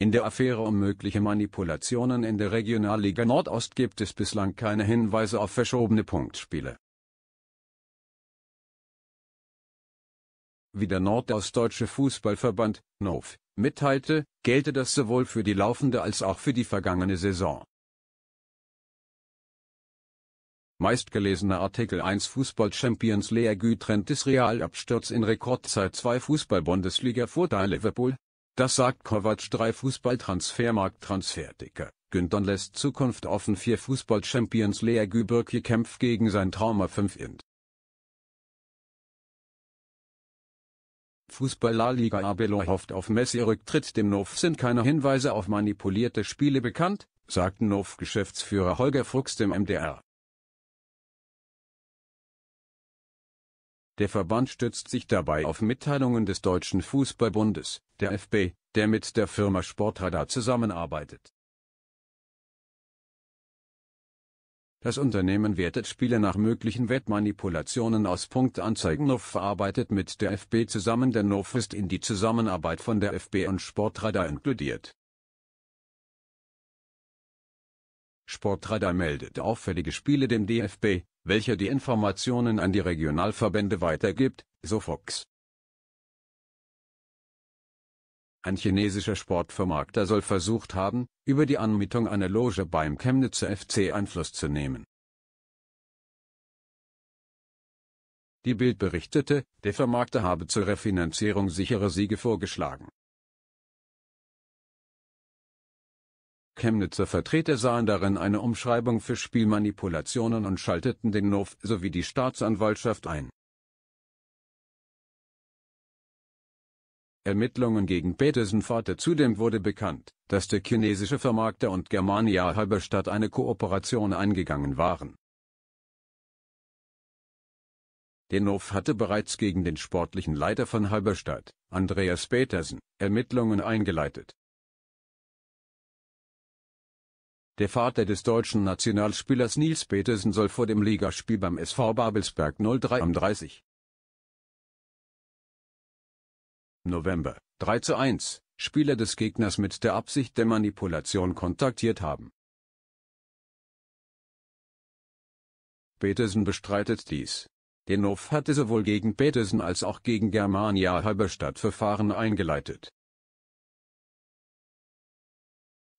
In der Affäre um mögliche Manipulationen in der Regionalliga Nordost gibt es bislang keine Hinweise auf verschobene Punktspiele. Wie der Nordostdeutsche Fußballverband, NOV, mitteilte, gelte das sowohl für die laufende als auch für die vergangene Saison. Meistgelesener Artikel 1 Fußball Champions League trennt des Realabsturz in Rekordzeit 2 Fußball Bundesliga Vorteil Liverpool das sagt Kovac 3 Fußballtransfermarkt-Transferticker. Günter lässt Zukunft offen 4 Fußball-Champions Lea Gübürki kämpft gegen sein Trauma 5 Int. Fußball-La-Liga Abelor hofft auf Messi-Rücktritt dem NOV sind keine Hinweise auf manipulierte Spiele bekannt, sagt NOV-Geschäftsführer Holger Fuchs dem MDR. Der Verband stützt sich dabei auf Mitteilungen des Deutschen Fußballbundes, der FB, der mit der Firma Sportradar zusammenarbeitet. Das Unternehmen wertet Spiele nach möglichen Wettmanipulationen aus. Punktanzeigen NOF arbeitet mit der FB zusammen. denn NOF ist in die Zusammenarbeit von der FB und Sportradar inkludiert. Sportradar meldet auffällige Spiele dem DFB, welcher die Informationen an die Regionalverbände weitergibt, so Fox. Ein chinesischer Sportvermarkter soll versucht haben, über die Anmietung einer Loge beim Chemnitzer FC Einfluss zu nehmen. Die Bild berichtete, der Vermarkter habe zur Refinanzierung sichere Siege vorgeschlagen. Chemnitzer Vertreter sahen darin eine Umschreibung für Spielmanipulationen und schalteten den NOV sowie die Staatsanwaltschaft ein. Ermittlungen gegen Petersen forte zudem wurde bekannt, dass der chinesische Vermarkter und Germania Halberstadt eine Kooperation eingegangen waren. Denhof hatte bereits gegen den sportlichen Leiter von Halberstadt, Andreas Petersen, Ermittlungen eingeleitet. Der Vater des deutschen Nationalspielers Nils Petersen soll vor dem Ligaspiel beim SV Babelsberg 03 am 30. November, 3 zu 1, Spieler des Gegners mit der Absicht der Manipulation kontaktiert haben. Petersen bestreitet dies. Den hatte sowohl gegen Petersen als auch gegen Germania Halberstadt Verfahren eingeleitet.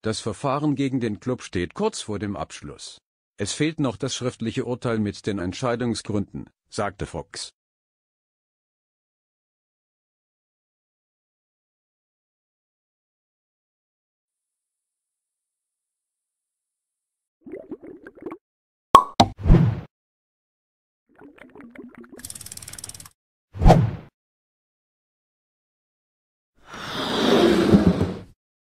Das Verfahren gegen den Klub steht kurz vor dem Abschluss. Es fehlt noch das schriftliche Urteil mit den Entscheidungsgründen, sagte Fox. Thank you.